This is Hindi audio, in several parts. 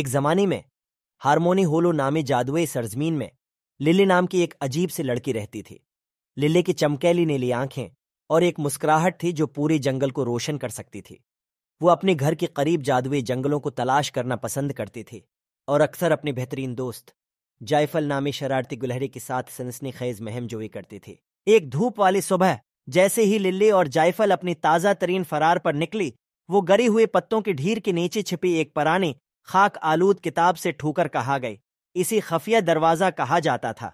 एक जमाने में हारमोनी होलो नामे जादुए सरजमीन में लिले नाम की एक अजीब सी लड़की रहती थी लिले की चमकैली नीली आंखें और एक मुस्कुराहट थी जो पूरे जंगल को रोशन कर सकती थी वो अपने घर के करीब जादुई जंगलों को तलाश करना पसंद करती थी और अक्सर अपने बेहतरीन दोस्त जायफल नामी शरारती गुलहरी के साथ सनसनी खेज महम जोई करती थी एक धूप वाली सुबह जैसे ही लिल्ली और जायफल अपनी ताजा तरीन फरार पर निकली वो गरी हुए पत्तों के ढीर के नीचे छिपी एक परानी खाक आलूद किताब से ठोकर कहा गए इसी खफिया दरवाजा कहा जाता था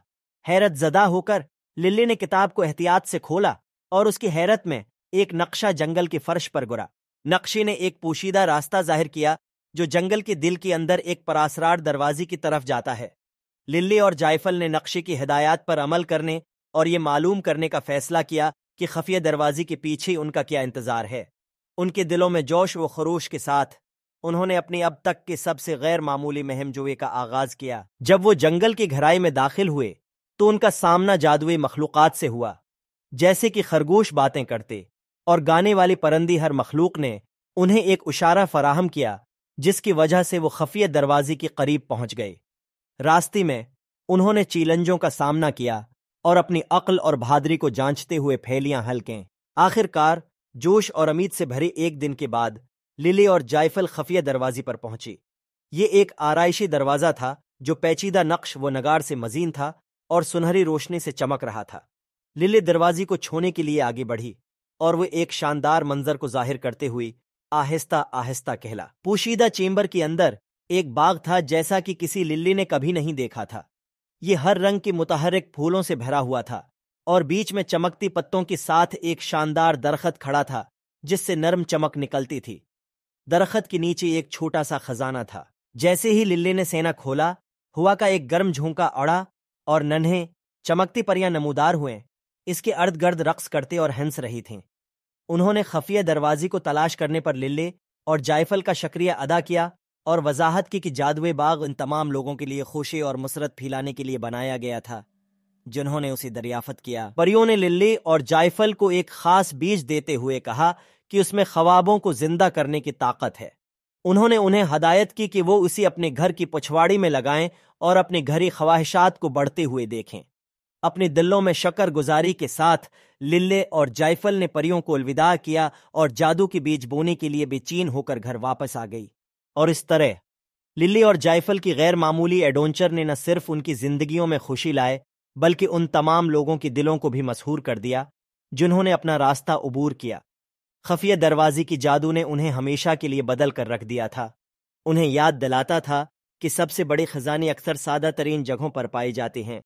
हैरत जदा होकर लिल्ली ने किताब को एहतियात से खोला और उसकी हैरत में एक नक्शा जंगल की फर्श पर गुरा नक्शे ने एक पोशीदा रास्ता जाहिर किया जो जंगल के दिल के अंदर एक परासरार दरवाजे की तरफ जाता है लिल्ली और जायफल ने नक्शे की हिदायत पर अमल करने और ये मालूम करने का फैसला किया कि खफिया दरवाजे के पीछे उनका क्या इंतजार है उनके दिलों में जोश व खरोश के साथ उन्होंने अपनी अब तक के सबसे गैर मामूली महमजोए का आगाज किया जब वो जंगल की घराई में दाखिल हुए तो उनका सामना जादुई मखलूक़ात से हुआ जैसे कि खरगोश बातें करते और गाने वाली परंदी हर मखलूक ने उन्हें एक उशारा फराहम किया जिसकी वजह से वो खफिय दरवाजे के करीब पहुंच गए रास्ते में उन्होंने चीलंजों का सामना किया और अपनी अक्ल और बहादरी को जांचते हुए फैलियां हल्कें आखिरकार जोश और उम्मीद से भरे एक दिन के बाद लिली और जायफल खफिया दरवाजे पर पहुंची ये एक आरायशी दरवाज़ा था जो पैचीदा नक्श व नगार से मजीन था और सुनहरी रोशनी से चमक रहा था लिली दरवाजे को छोने के लिए आगे बढ़ी और वह एक शानदार मंजर को जाहिर करते हुए आहिस्ता आहिस्ता कहला पोशीदा चेम्बर के अंदर एक बाग था जैसा कि किसी लिल्ली ने कभी नहीं देखा था ये हर रंग के मुतहरक फूलों से भरा हुआ था और बीच में चमकती पत्तों के साथ एक शानदार दरखत खड़ा था जिससे नरम चमक निकलती थी दरखत के नीचे एक छोटा सा खजाना था जैसे ही लिल्ले ने सेना खोला हुआ का एक गर्म झोंका अड़ा और नन्हे चमकती परियां नमूदार हुए इसके अर्ध गर्द रक्स करते और हंस रही थीं उन्होंने खफिया दरवाजे को तलाश करने पर लिल्ले और जायफल का शक्रिया अदा किया और वजाहत की कि जादुए बाग इन तमाम लोगों के लिए खुशी और मुसरत फैलाने के लिए बनाया गया था जिन्होंने उसे दरियाफत किया परियों ने लिल्ले और जायफल को एक खास बीज देते हुए कहा कि उसमें ख्वाबों को जिंदा करने की ताकत है उन्होंने उन्हें हदायत की कि वो उसी अपने घर की पछवाड़ी में लगाएं और अपनी घरी ख्वाहिशात को बढ़ते हुए देखें अपने दिलों में शकर गुजारी के साथ लिल्ले और जायफल ने परियों को अलविदा किया और जादू की बीज बोने के लिए बेचीन होकर घर वापस आ गई और इस तरह लिल्ली और जायफल की गैर मामूली एडोंचर ने न सिर्फ उनकी जिंदगियों में खुशी लाए बल्कि उन तमाम लोगों के दिलों को भी मशहूर कर दिया जिन्होंने अपना रास्ता अबूर किया खफिया दरवाजे की जादू ने उन्हें हमेशा के लिए बदल कर रख दिया था उन्हें याद दिलाता था कि सबसे बड़े खजाने अक्सर सादा तरीन जगहों पर पाए जाते हैं